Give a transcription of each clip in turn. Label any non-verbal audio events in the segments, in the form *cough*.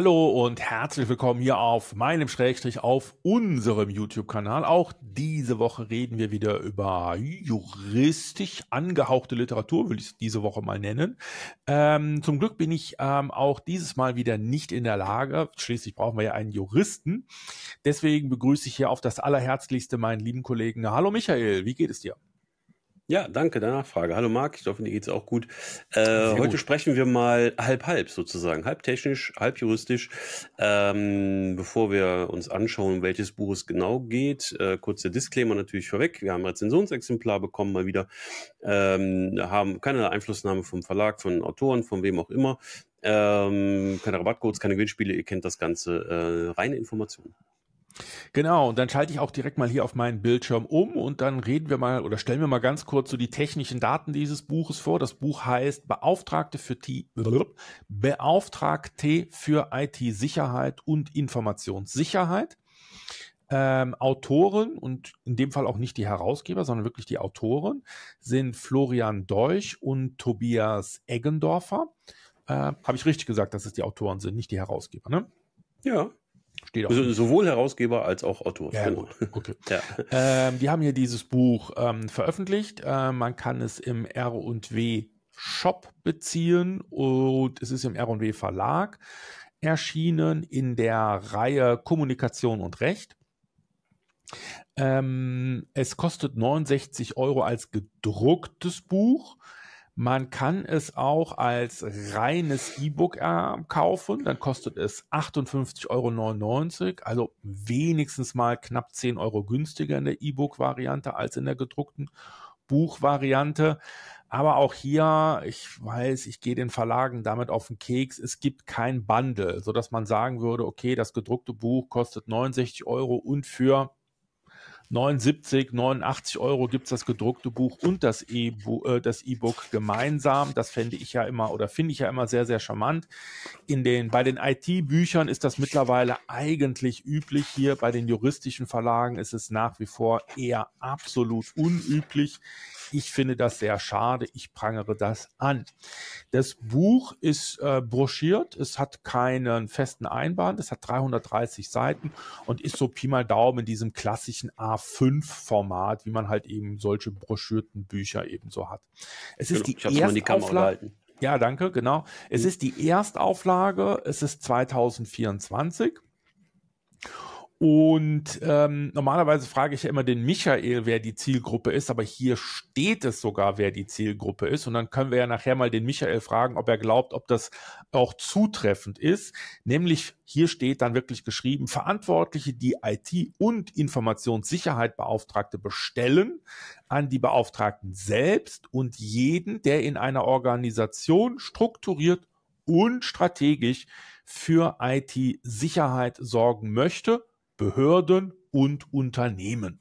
Hallo und herzlich willkommen hier auf meinem Schrägstrich auf unserem YouTube-Kanal. Auch diese Woche reden wir wieder über juristisch angehauchte Literatur, würde ich es diese Woche mal nennen. Ähm, zum Glück bin ich ähm, auch dieses Mal wieder nicht in der Lage, schließlich brauchen wir ja einen Juristen. Deswegen begrüße ich hier auf das allerherzlichste meinen lieben Kollegen. Hallo Michael, wie geht es dir? Ja, danke der Nachfrage. Hallo Marc, ich hoffe, dir geht's auch gut. Äh, heute gut. sprechen wir mal halb-halb sozusagen, halb technisch, halb juristisch. Ähm, bevor wir uns anschauen, welches Buch es genau geht, äh, kurz Disclaimer natürlich vorweg. Wir haben ein Rezensionsexemplar bekommen, mal wieder. Ähm, haben keine Einflussnahme vom Verlag, von Autoren, von wem auch immer. Ähm, keine Rabattcodes, keine Gewinnspiele, ihr kennt das Ganze. Äh, reine Informationen. Genau, und dann schalte ich auch direkt mal hier auf meinen Bildschirm um und dann reden wir mal oder stellen wir mal ganz kurz so die technischen Daten dieses Buches vor. Das Buch heißt Beauftragte für Beauftragte für IT-Sicherheit und Informationssicherheit. Ähm, Autoren und in dem Fall auch nicht die Herausgeber, sondern wirklich die Autoren sind Florian Deutsch und Tobias Eggendorfer. Äh, Habe ich richtig gesagt, dass es die Autoren sind, nicht die Herausgeber, ne? Ja. Steht auch. So, sowohl Herausgeber als auch Autor. Ja, genau. okay. *laughs* ja. Ähm, wir haben hier dieses Buch ähm, veröffentlicht. Äh, man kann es im RW Shop beziehen und es ist im R&W Verlag erschienen in der Reihe Kommunikation und Recht. Ähm, es kostet 69 Euro als gedrucktes Buch. Man kann es auch als reines E-Book äh, kaufen, dann kostet es 58,99 Euro, also wenigstens mal knapp 10 Euro günstiger in der E-Book-Variante als in der gedruckten Buchvariante. Aber auch hier, ich weiß, ich gehe den Verlagen damit auf den Keks. Es gibt kein Bundle, sodass man sagen würde, okay, das gedruckte Buch kostet 69 Euro und für 79, 89 Euro gibt es das gedruckte Buch und das äh, E-Book äh, e gemeinsam. Das fände ich ja immer oder finde ich ja immer sehr, sehr charmant. In den, bei den IT-Büchern ist das mittlerweile eigentlich üblich. Hier bei den juristischen Verlagen ist es nach wie vor eher absolut unüblich. Ich finde das sehr schade. Ich prangere das an. Das Buch ist äh, broschiert. Es hat keinen festen Einband. Es hat 330 Seiten und ist so Pi mal Daumen in diesem klassischen A5-Format, wie man halt eben solche broschürten Bücher eben so hat. Es ist genau, die erste ja, danke, genau. Es mhm. ist die Erstauflage, es ist 2024. Und ähm, normalerweise frage ich ja immer den Michael, wer die Zielgruppe ist, aber hier steht es sogar, wer die Zielgruppe ist. Und dann können wir ja nachher mal den Michael fragen, ob er glaubt, ob das auch zutreffend ist. Nämlich hier steht dann wirklich geschrieben, Verantwortliche, die IT- und Informationssicherheitbeauftragte bestellen, an die Beauftragten selbst und jeden, der in einer Organisation strukturiert und strategisch für IT-Sicherheit sorgen möchte Behörden und Unternehmen.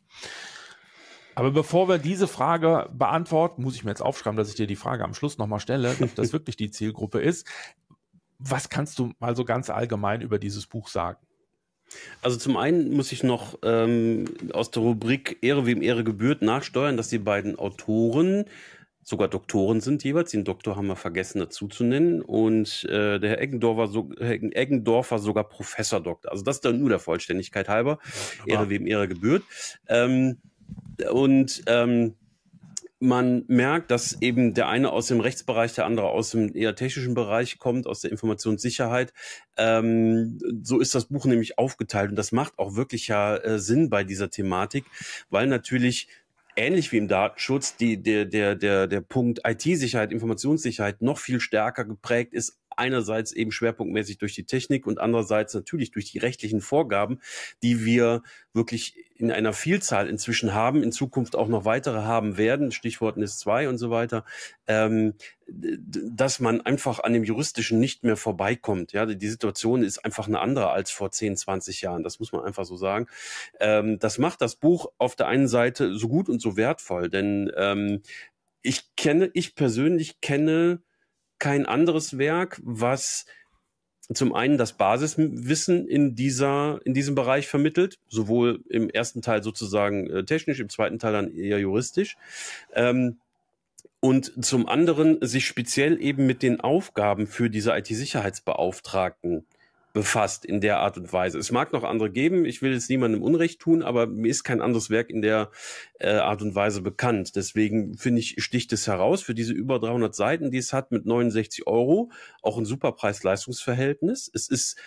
Aber bevor wir diese Frage beantworten, muss ich mir jetzt aufschreiben, dass ich dir die Frage am Schluss nochmal stelle, ob das *laughs* wirklich die Zielgruppe ist. Was kannst du mal so ganz allgemein über dieses Buch sagen? Also zum einen muss ich noch ähm, aus der Rubrik Ehre wem Ehre gebührt nachsteuern, dass die beiden Autoren sogar Doktoren sind jeweils. Den Doktor haben wir vergessen dazu zu nennen. Und äh, der Herr Eggendorfer, so, Herr Eggendorfer sogar Professor Doktor. Also das dann nur der Vollständigkeit halber. Ja, Ehre wem Ehre gebührt. Ähm, und ähm, man merkt, dass eben der eine aus dem Rechtsbereich, der andere aus dem eher technischen Bereich kommt, aus der Informationssicherheit. Ähm, so ist das Buch nämlich aufgeteilt und das macht auch wirklich ja äh, Sinn bei dieser Thematik, weil natürlich ähnlich wie im Datenschutz die, der, der, der, der Punkt IT-Sicherheit, Informationssicherheit noch viel stärker geprägt ist einerseits eben schwerpunktmäßig durch die Technik und andererseits natürlich durch die rechtlichen Vorgaben, die wir wirklich in einer Vielzahl inzwischen haben, in Zukunft auch noch weitere haben werden, Stichwort NIS e 2 und so weiter, ähm, dass man einfach an dem Juristischen nicht mehr vorbeikommt. Ja, die Situation ist einfach eine andere als vor 10, 20 Jahren. Das muss man einfach so sagen. Ähm, das macht das Buch auf der einen Seite so gut und so wertvoll, denn ähm, ich kenne, ich persönlich kenne kein anderes Werk, was zum einen das Basiswissen in dieser, in diesem Bereich vermittelt, sowohl im ersten Teil sozusagen äh, technisch, im zweiten Teil dann eher juristisch. Ähm, und zum anderen sich speziell eben mit den Aufgaben für diese IT-Sicherheitsbeauftragten befasst in der Art und Weise. Es mag noch andere geben, ich will jetzt niemandem Unrecht tun, aber mir ist kein anderes Werk in der äh, Art und Weise bekannt. Deswegen finde ich, sticht es heraus für diese über 300 Seiten, die es hat mit 69 Euro, auch ein super preis leistungs verhältnis Es ist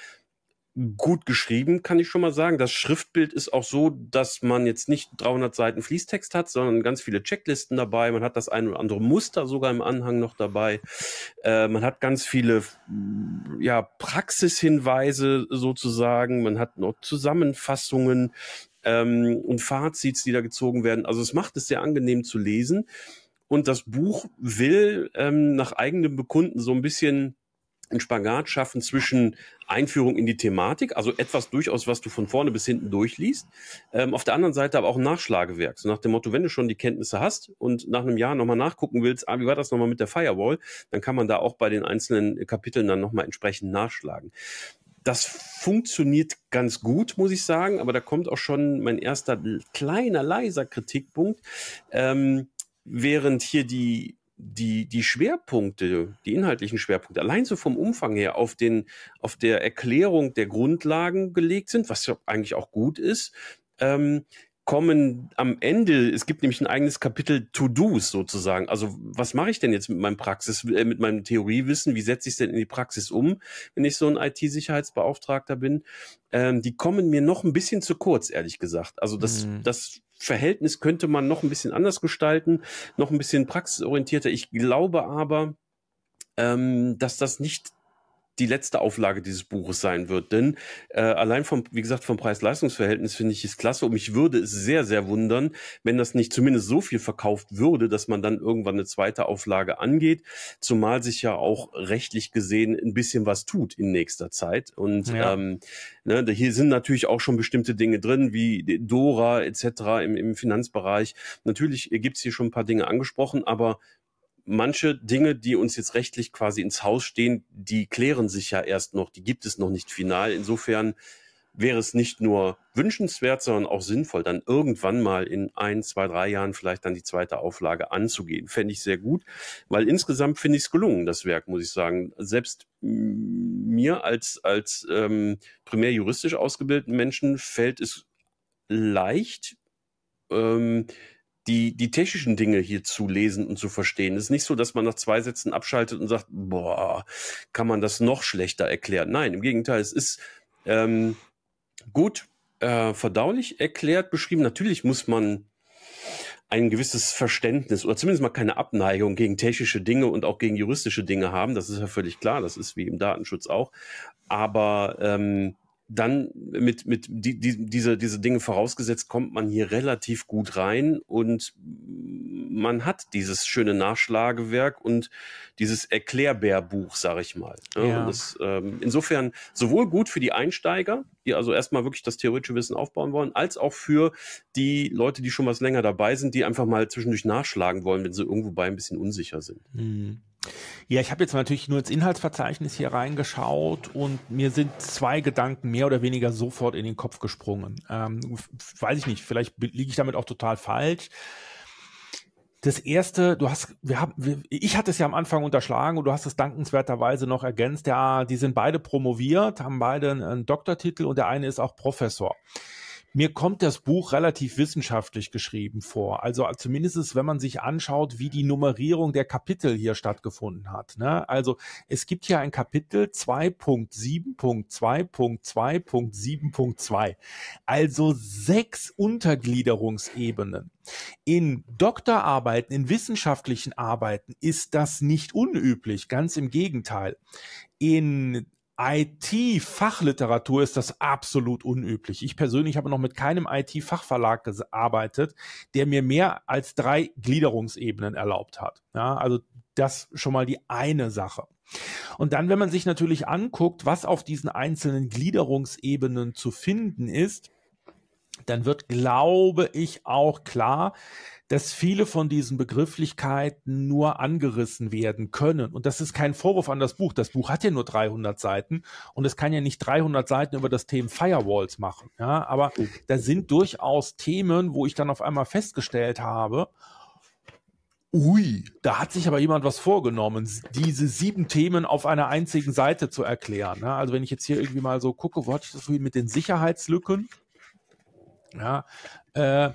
gut geschrieben, kann ich schon mal sagen. Das Schriftbild ist auch so, dass man jetzt nicht 300 Seiten Fließtext hat, sondern ganz viele Checklisten dabei. Man hat das ein oder andere Muster sogar im Anhang noch dabei. Äh, man hat ganz viele mm, ja, Praxishinweise sozusagen. Man hat noch Zusammenfassungen ähm, und Fazits, die da gezogen werden. Also es macht es sehr angenehm zu lesen. Und das Buch will ähm, nach eigenem Bekunden so ein bisschen einen Spagat schaffen zwischen Einführung in die Thematik, also etwas durchaus, was du von vorne bis hinten durchliest, ähm, auf der anderen Seite aber auch ein Nachschlagewerk. So nach dem Motto, wenn du schon die Kenntnisse hast und nach einem Jahr nochmal nachgucken willst, ah, wie war das nochmal mit der Firewall, dann kann man da auch bei den einzelnen Kapiteln dann nochmal entsprechend nachschlagen. Das funktioniert ganz gut, muss ich sagen, aber da kommt auch schon mein erster kleiner, leiser Kritikpunkt. Ähm, während hier die die, die Schwerpunkte, die inhaltlichen Schwerpunkte, allein so vom Umfang her auf, den, auf der Erklärung der Grundlagen gelegt sind, was ja eigentlich auch gut ist, ähm, kommen am Ende, es gibt nämlich ein eigenes Kapitel To-Dos sozusagen. Also was mache ich denn jetzt mit meinem Praxis, äh, mit meinem Theoriewissen? Wie setze ich es denn in die Praxis um, wenn ich so ein IT-Sicherheitsbeauftragter bin? Ähm, die kommen mir noch ein bisschen zu kurz, ehrlich gesagt. Also das, mhm. das Verhältnis könnte man noch ein bisschen anders gestalten, noch ein bisschen praxisorientierter. Ich glaube aber, ähm, dass das nicht die letzte Auflage dieses Buches sein wird. Denn äh, allein vom, wie gesagt, vom Preis-Leistungs-Verhältnis finde ich es klasse und mich würde es sehr, sehr wundern, wenn das nicht zumindest so viel verkauft würde, dass man dann irgendwann eine zweite Auflage angeht, zumal sich ja auch rechtlich gesehen ein bisschen was tut in nächster Zeit. Und ja. ähm, ne, hier sind natürlich auch schon bestimmte Dinge drin, wie Dora etc. im, im Finanzbereich. Natürlich gibt es hier schon ein paar Dinge angesprochen, aber manche Dinge, die uns jetzt rechtlich quasi ins Haus stehen, die klären sich ja erst noch, die gibt es noch nicht final. Insofern wäre es nicht nur wünschenswert, sondern auch sinnvoll, dann irgendwann mal in ein, zwei, drei Jahren vielleicht dann die zweite Auflage anzugehen. Fände ich sehr gut, weil insgesamt finde ich es gelungen, das Werk, muss ich sagen. Selbst mir als, als ähm, primär juristisch ausgebildeten Menschen fällt es leicht, ähm, die, die technischen Dinge hier zu lesen und zu verstehen. Es ist nicht so, dass man nach zwei Sätzen abschaltet und sagt, boah, kann man das noch schlechter erklären. Nein, im Gegenteil, es ist ähm, gut äh, verdaulich erklärt, beschrieben. Natürlich muss man ein gewisses Verständnis oder zumindest mal keine Abneigung gegen technische Dinge und auch gegen juristische Dinge haben. Das ist ja völlig klar, das ist wie im Datenschutz auch. Aber ähm, dann mit, mit die, die, diese, diese Dinge vorausgesetzt, kommt man hier relativ gut rein und man hat dieses schöne Nachschlagewerk und dieses Erklärbärbuch, sag ich mal. Ne? Ja. Das, ähm, insofern sowohl gut für die Einsteiger, die also erstmal wirklich das theoretische Wissen aufbauen wollen, als auch für die Leute, die schon was länger dabei sind, die einfach mal zwischendurch nachschlagen wollen, wenn sie irgendwo bei ein bisschen unsicher sind. Mhm. Ja, ich habe jetzt natürlich nur ins Inhaltsverzeichnis hier reingeschaut und mir sind zwei Gedanken mehr oder weniger sofort in den Kopf gesprungen. Ähm, weiß ich nicht, vielleicht liege ich damit auch total falsch. Das erste, du hast, wir haben, wir, ich hatte es ja am Anfang unterschlagen und du hast es dankenswerterweise noch ergänzt. Ja, die sind beide promoviert, haben beide einen Doktortitel und der eine ist auch Professor. Mir kommt das Buch relativ wissenschaftlich geschrieben vor. Also äh, zumindest, wenn man sich anschaut, wie die Nummerierung der Kapitel hier stattgefunden hat. Ne? Also es gibt hier ein Kapitel 2.7.2.2.7.2. Also sechs Untergliederungsebenen. In Doktorarbeiten, in wissenschaftlichen Arbeiten ist das nicht unüblich, ganz im Gegenteil. In IT-Fachliteratur ist das absolut unüblich. Ich persönlich habe noch mit keinem IT-Fachverlag gearbeitet, der mir mehr als drei Gliederungsebenen erlaubt hat. Ja, also das schon mal die eine Sache. Und dann, wenn man sich natürlich anguckt, was auf diesen einzelnen Gliederungsebenen zu finden ist, dann wird, glaube ich, auch klar, dass viele von diesen Begrifflichkeiten nur angerissen werden können. Und das ist kein Vorwurf an das Buch. Das Buch hat ja nur 300 Seiten und es kann ja nicht 300 Seiten über das Thema Firewalls machen. Ja, aber hm. da sind durchaus Themen, wo ich dann auf einmal festgestellt habe, Ui, da hat sich aber jemand was vorgenommen, diese sieben Themen auf einer einzigen Seite zu erklären. Ne? Also wenn ich jetzt hier irgendwie mal so gucke, wo hatte ich das mit den Sicherheitslücken? Ja, äh,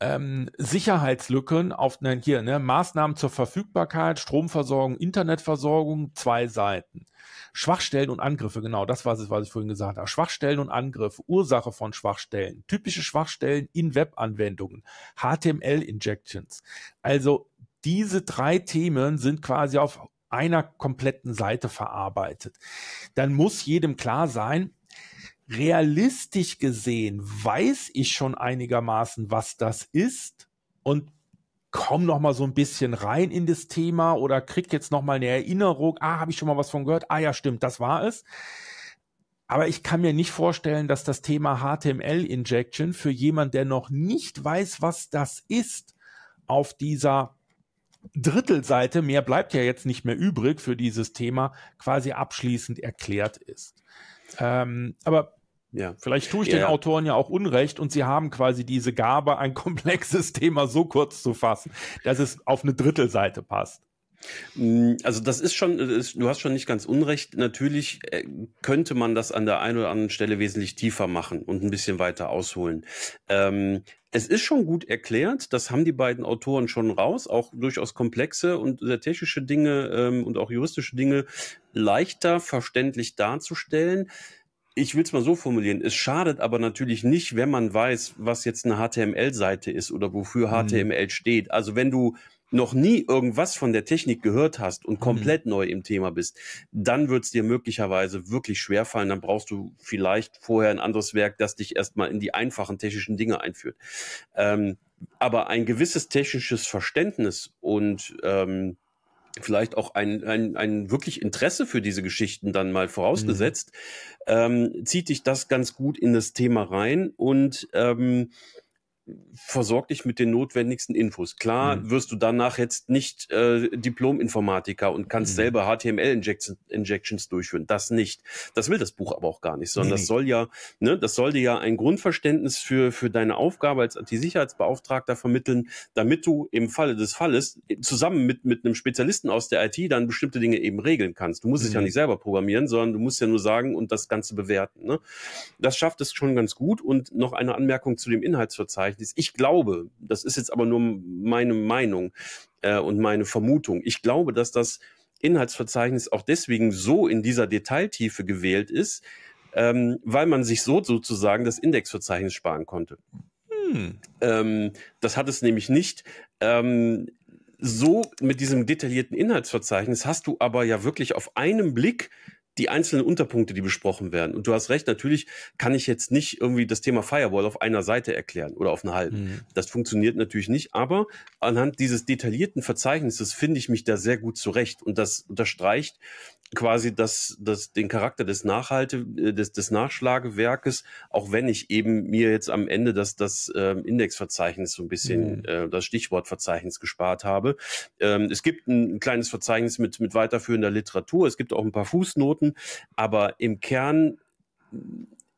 ähm, Sicherheitslücken auf nein, hier, ne, Maßnahmen zur Verfügbarkeit, Stromversorgung, Internetversorgung, zwei Seiten. Schwachstellen und Angriffe, genau, das war es, was ich vorhin gesagt habe. Schwachstellen und Angriffe, Ursache von Schwachstellen, typische Schwachstellen in Webanwendungen, HTML-Injections. Also diese drei Themen sind quasi auf einer kompletten Seite verarbeitet. Dann muss jedem klar sein, realistisch gesehen weiß ich schon einigermaßen, was das ist und komm noch mal so ein bisschen rein in das Thema oder krieg jetzt noch mal eine Erinnerung, ah, habe ich schon mal was von gehört? Ah ja, stimmt, das war es. Aber ich kann mir nicht vorstellen, dass das Thema HTML Injection für jemand, der noch nicht weiß, was das ist, auf dieser Drittelseite, mehr bleibt ja jetzt nicht mehr übrig für dieses Thema, quasi abschließend erklärt ist. Ähm, aber ja. Vielleicht tue ich ja. den Autoren ja auch Unrecht und sie haben quasi diese Gabe, ein *laughs* komplexes Thema so kurz zu fassen, dass es auf eine Drittelseite passt. Mm, also das ist schon, du hast schon nicht ganz Unrecht. Natürlich äh, könnte man das an der einen oder anderen Stelle wesentlich tiefer machen und ein bisschen weiter ausholen. Ähm, es ist schon gut erklärt, das haben die beiden Autoren schon raus, auch durchaus komplexe und sehr technische Dinge ähm, und auch juristische Dinge leichter verständlich darzustellen ich will es mal so formulieren, es schadet aber natürlich nicht, wenn man weiß, was jetzt eine HTML-Seite ist oder wofür mhm. HTML steht. Also wenn du noch nie irgendwas von der Technik gehört hast und mhm. komplett mhm. neu im Thema bist, dann wird es dir möglicherweise wirklich schwerfallen. Dann brauchst du vielleicht vorher ein anderes Werk, das dich erstmal in die einfachen technischen Dinge einführt. Ähm, aber ein gewisses technisches Verständnis und ähm, vielleicht auch ein, ein, ein wirklich Interesse für diese Geschichten dann mal mhm. vorausgesetzt, mhm. ähm, zieht dich das ganz gut in das Thema rein und ähm, versorg dich mit den notwendigsten Infos. Klar mhm. wirst du danach jetzt nicht äh, Diplom-Informatiker und kannst mhm. selber HTML-Injections durchführen. Das nicht. Das will das Buch aber auch gar nicht, sondern nee. das soll ja, ne, das soll dir ja ein Grundverständnis für, für deine Aufgabe als IT-Sicherheitsbeauftragter vermitteln, damit du im Falle des Falles zusammen mit, mit einem Spezialisten aus der IT dann bestimmte Dinge eben regeln kannst. Du musst mhm. es ja mhm. nicht selber programmieren, sondern du musst ja nur sagen und das Ganze bewerten. Ne? Das schafft es schon ganz gut. Und noch eine Anmerkung zu dem Inhaltsverzeichnis. Möglichkeit ist. Ich glaube, das ist jetzt aber nur meine Meinung äh, und meine Vermutung. Ich glaube, dass das Inhaltsverzeichnis auch deswegen so in dieser Detailtiefe gewählt ist, ähm, weil man sich so sozusagen das Indexverzeichnis sparen konnte. Hm. Ähm, das hat es nämlich nicht. Ähm, so mit diesem detaillierten Inhaltsverzeichnis hast du aber ja wirklich auf einem Blick die einzelnen Unterpunkte, die besprochen werden. Und du hast recht, natürlich kann ich jetzt nicht irgendwie das Thema Firewall auf einer Seite erklären oder auf einer halben. Mhm. Das funktioniert natürlich nicht, aber anhand dieses detaillierten Verzeichnisses finde ich mich da sehr gut zurecht. Und das unterstreicht, quasi das, das, den Charakter des Nachhalte, äh, des, des Nachschlagewerkes, auch wenn ich eben mir jetzt am Ende das, das ähm, Indexverzeichnis so ein bisschen, mhm. äh, das Stichwortverzeichnis gespart habe. Ähm, es gibt ein kleines Verzeichnis mit, mit weiterführender Literatur, es gibt auch ein paar Fußnoten, aber im Kern äh,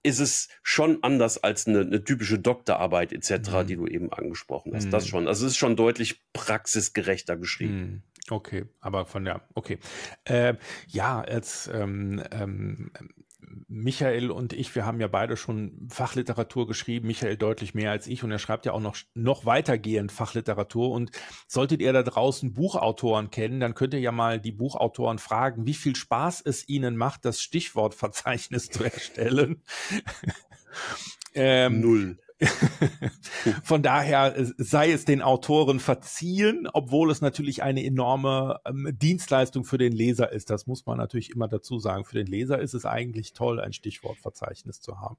ist es schon anders als eine, eine typische Doktorarbeit etc., mhm. die du eben angesprochen hast. Mhm. Das schon. Also es ist schon deutlich praxisgerechter geschrieben. Mhm. Okay, aber von der, okay. Äh, ja, als ähm, ähm, Michael und ich, wir haben ja beide schon Fachliteratur geschrieben, Michael deutlich mehr als ich und er schreibt ja auch noch, noch weitergehend Fachliteratur und solltet ihr da draußen Buchautoren kennen, dann könnt ihr ja mal die Buchautoren fragen, wie viel Spaß es ihnen macht, das Stichwortverzeichnis zu erstellen. *laughs* ähm, Null. *laughs* Von daher äh, sei es den Autoren verziehen, obwohl es natürlich eine enorme ähm, Dienstleistung für den Leser ist. Das muss man natürlich immer dazu sagen. Für den Leser ist es eigentlich toll, ein Stichwortverzeichnis zu haben.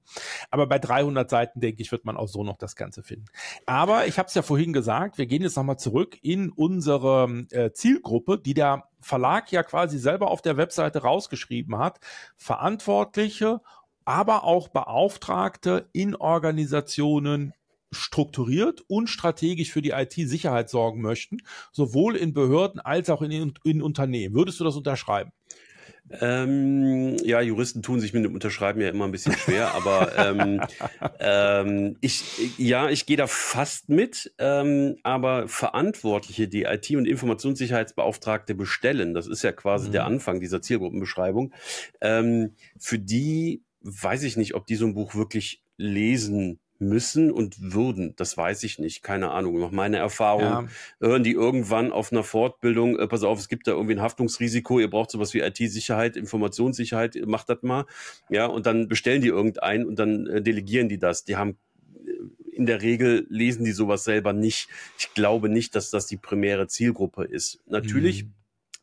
Aber bei 300 Seiten, denke ich, wird man auch so noch das Ganze finden. Aber ich habe es ja vorhin gesagt, wir gehen jetzt nochmal zurück in unsere äh, Zielgruppe, die der Verlag ja quasi selber auf der Webseite rausgeschrieben hat. Verantwortliche aber auch Beauftragte in Organisationen strukturiert und strategisch für die IT-Sicherheit sorgen möchten, sowohl in Behörden als auch in, in Unternehmen. Würdest du das unterschreiben? Ähm, ja, Juristen tun sich mit dem Unterschreiben ja immer ein bisschen schwer, *laughs* aber ähm, ähm, ich, ja, ich gehe da fast mit, ähm, aber Verantwortliche, die IT- und Informationssicherheitsbeauftragte bestellen, das ist ja quasi mhm. der Anfang dieser Zielgruppenbeschreibung, ähm, für die weiß ich nicht, ob die so ein Buch wirklich lesen müssen und würden. Das weiß ich nicht. Keine Ahnung. Nach meiner Erfahrung ja. hören die irgendwann auf einer Fortbildung, äh, pass auf, es gibt da irgendwie ein Haftungsrisiko, ihr braucht sowas wie IT-Sicherheit, Informationssicherheit, macht das mal. Ja, und dann bestellen die irgendeinen und dann äh, delegieren die das. Die haben äh, in der Regel lesen die sowas selber nicht. Ich glaube nicht, dass das die primäre Zielgruppe ist. Natürlich mhm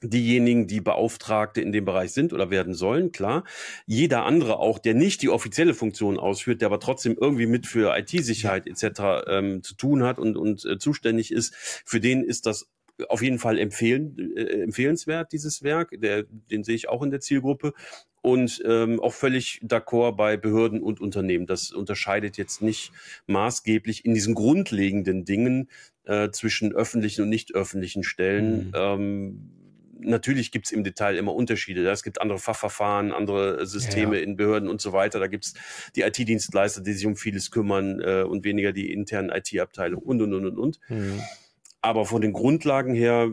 diejenigen, die Beauftragte in dem Bereich sind oder werden sollen, klar. Jeder andere auch, der nicht die offizielle Funktion ausführt, der aber trotzdem irgendwie mit für IT-Sicherheit etc. Ähm, zu tun hat und, und äh, zuständig ist, für den ist das auf jeden Fall empfehlen, äh, empfehlenswert, dieses Werk. Der, den sehe ich auch in der Zielgruppe. Und ähm, auch völlig d'accord bei Behörden und Unternehmen. Das unterscheidet jetzt nicht maßgeblich in diesen grundlegenden Dingen äh, zwischen öffentlichen und nicht öffentlichen Stellen. Mhm. Ähm, natürlich gibt es im Detail immer Unterschiede. Es gibt andere Fachverfahren, andere äh, Systeme ja, in Behörden und so weiter. Da gibt es die IT-Dienstleister, die sich um vieles kümmern äh, und weniger die internen IT-Abteilungen und, und, und, und, und. Mhm. Aber von den Grundlagen her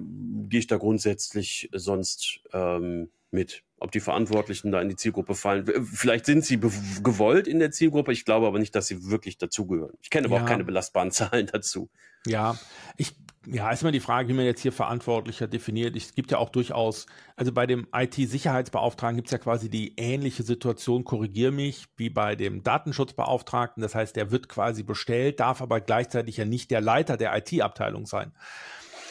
gehe ich da grundsätzlich sonst ähm, mit. Ob die Verantwortlichen da in die Zielgruppe fallen. Vielleicht sind sie gewollt in der Zielgruppe, ich glaube aber nicht, dass sie wirklich dazugehören. Ich kenne aber ja. auch keine belastbaren *laughs* Zahlen dazu. Ja, ich ja, ist immer die Frage, wie man jetzt hier Verantwortlicher definiert. Es gibt ja auch durchaus, also bei dem IT-Sicherheitsbeauftragten gibt's ja quasi die ähnliche Situation, korrigier mich, wie bei dem Datenschutzbeauftragten. Das heißt, der wird quasi bestellt, darf aber gleichzeitig ja nicht der Leiter der IT-Abteilung sein.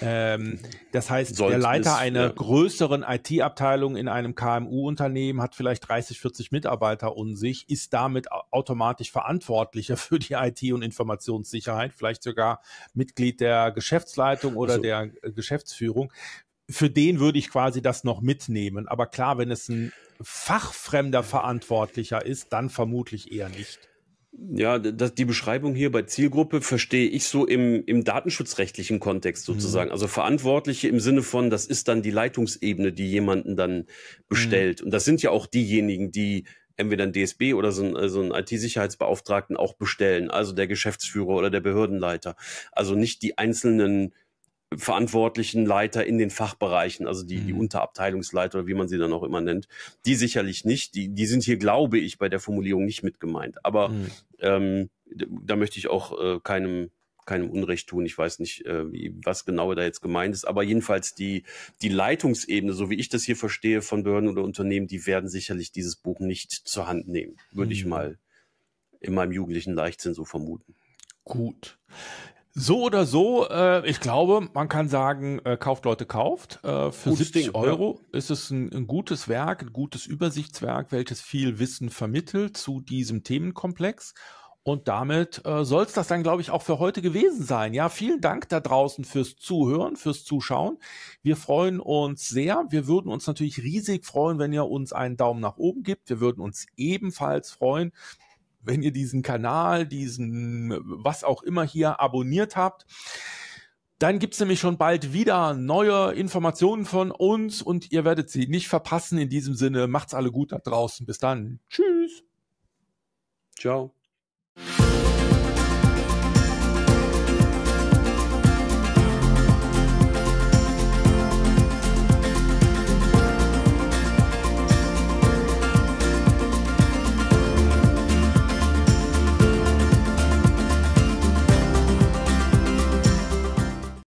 Ähm, das heißt, Sollt der Leiter ist, einer ja. größeren IT-Abteilung in einem KMU-Unternehmen hat vielleicht 30, 40 Mitarbeiter um sich, ist damit automatisch verantwortlicher *laughs* für die IT- und Informationssicherheit, vielleicht sogar Mitglied der Geschäftsleitung oder also. der äh, Geschäftsführung. Für den würde ich quasi das noch mitnehmen. Aber klar, wenn es ein fachfremder Verantwortlicher ist, dann vermutlich eher nicht. Ja, das, die Beschreibung hier bei Zielgruppe verstehe ich so im, im datenschutzrechtlichen Kontext mhm. sozusagen. Mhm. Also Verantwortliche im Sinne von, das ist dann die Leitungsebene, die jemanden dann mhm. bestellt. Mhm. Und das sind ja auch diejenigen, die entweder ein DSB oder so einen, äh, so einen IT-Sicherheitsbeauftragten auch bestellen, also der Geschäftsführer oder der Behördenleiter. Also nicht die einzelnen verantwortlichen Leiter in den Fachbereichen, also die, die mhm. Unterabteilungsleiter oder wie man sie dann auch immer nennt, die sicherlich nicht. Die, die sind hier, glaube ich, bei der Formulierung nicht mit gemeint. Aber mhm. ähm, da möchte ich auch äh, keinem keinem Unrecht tun. Ich weiß nicht, äh, wie, was genau da jetzt gemeint ist, aber jedenfalls die, die Leitungsebene, so wie ich das hier verstehe, von Behörden oder Unternehmen, die werden sicherlich dieses Buch nicht zur Hand nehmen, würde mhm. ich mal in meinem jugendlichen Leichtsinn so vermuten. Gut. So oder so, äh, ich glaube, man kann sagen, äh, kauft Leute kauft. Äh, für gutes 70 Ding, Euro ja. ist es ein, ein, gutes Werk, ein gutes Übersichtswerk, welches viel Wissen vermittelt zu diesem Themenkomplex. Und damit äh, soll es das dann, glaube ich, auch für heute gewesen sein. Ja, vielen Dank da draußen fürs Zuhören, fürs Zuschauen. Wir freuen uns sehr. Wir würden uns natürlich riesig freuen, wenn ihr uns einen Daumen nach oben gibt. Wir würden uns ebenfalls freuen, wenn ihr diesen Kanal, diesen was auch immer hier abonniert habt. Dann gibt's nämlich schon bald wieder neue Informationen von uns und ihr werdet sie nicht verpassen. In diesem Sinne, macht's alle gut da draußen. Bis dann. Tschüss. Ciao.